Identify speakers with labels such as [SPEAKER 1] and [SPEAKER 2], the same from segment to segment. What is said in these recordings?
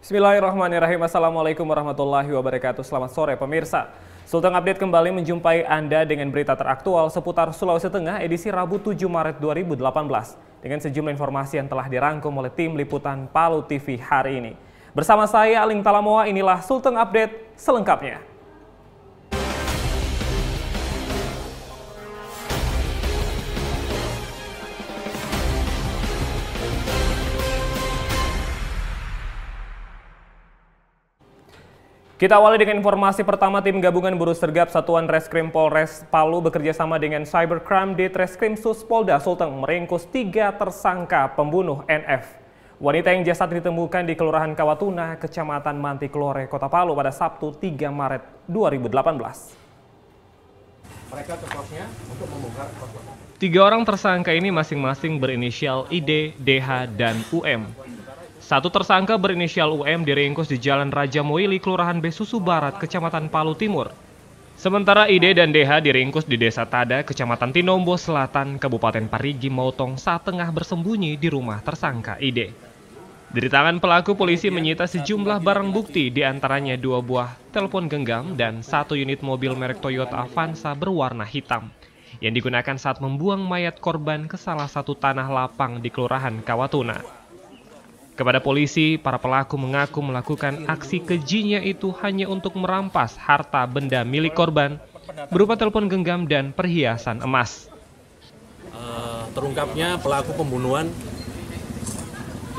[SPEAKER 1] Bismillahirrahmanirrahim. Assalamualaikum warahmatullahi wabarakatuh. Selamat sore pemirsa. Sultan Update kembali menjumpai Anda dengan berita teraktual seputar Sulawesi Tengah edisi Rabu 7 Maret 2018 dengan sejumlah informasi yang telah dirangkum oleh tim liputan Palu TV hari ini. Bersama saya Aling Talamoa inilah Sultan Update selengkapnya. Kita awali dengan informasi pertama tim gabungan Buru Sergap Satuan Reskrim Polres Palu bekerja sama dengan Cybercrime di Reskrim Sus Polda Sulteng meringkus tiga tersangka pembunuh NF. Wanita yang jasad ditemukan di Kelurahan Kawatuna, Kecamatan Manti Klore, Kota Palu pada Sabtu 3 Maret 2018.
[SPEAKER 2] Mereka tepatnya untuk membongkar
[SPEAKER 1] Tiga orang tersangka ini masing-masing berinisial ID, DH, dan UM. Satu tersangka berinisial UM diringkus di Jalan Raja Moili, Kelurahan Besusu Barat, Kecamatan Palu Timur. Sementara ID dan DH diringkus di Desa Tada, Kecamatan Tinombo Selatan, Kabupaten Parigi, Mautong, saat tengah bersembunyi di rumah tersangka ID. Dari tangan pelaku, polisi menyita sejumlah barang bukti, diantaranya dua buah telepon genggam dan satu unit mobil merek Toyota Avanza berwarna hitam yang digunakan saat membuang mayat korban ke salah satu tanah lapang di Kelurahan Kawatuna. Kepada polisi, para pelaku mengaku melakukan aksi kejinya itu hanya untuk merampas harta benda milik korban berupa telepon genggam dan perhiasan emas.
[SPEAKER 2] Uh, terungkapnya pelaku pembunuhan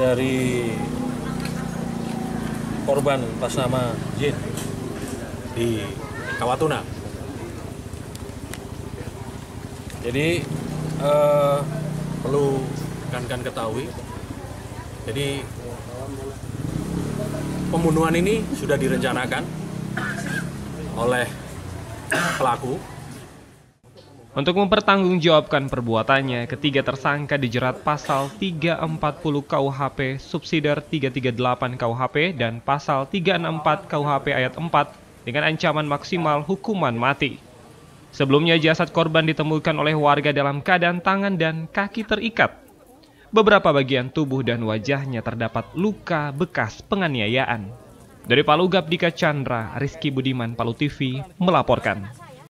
[SPEAKER 2] dari korban pas nama Jin di Kawatuna. Jadi uh, perlu kan-kan ketahui jadi pembunuhan ini sudah direncanakan oleh pelaku.
[SPEAKER 1] Untuk mempertanggungjawabkan perbuatannya, ketiga tersangka dijerat pasal 340 KUHP, subsidiar 338 KUHP, dan pasal 364 KUHP ayat 4 dengan ancaman maksimal hukuman mati. Sebelumnya jasad korban ditemukan oleh warga dalam keadaan tangan dan kaki terikat Beberapa bagian tubuh dan wajahnya terdapat luka bekas penganiayaan. Dari Palu Gabdika Chandra, Rizky Budiman Palu TV melaporkan.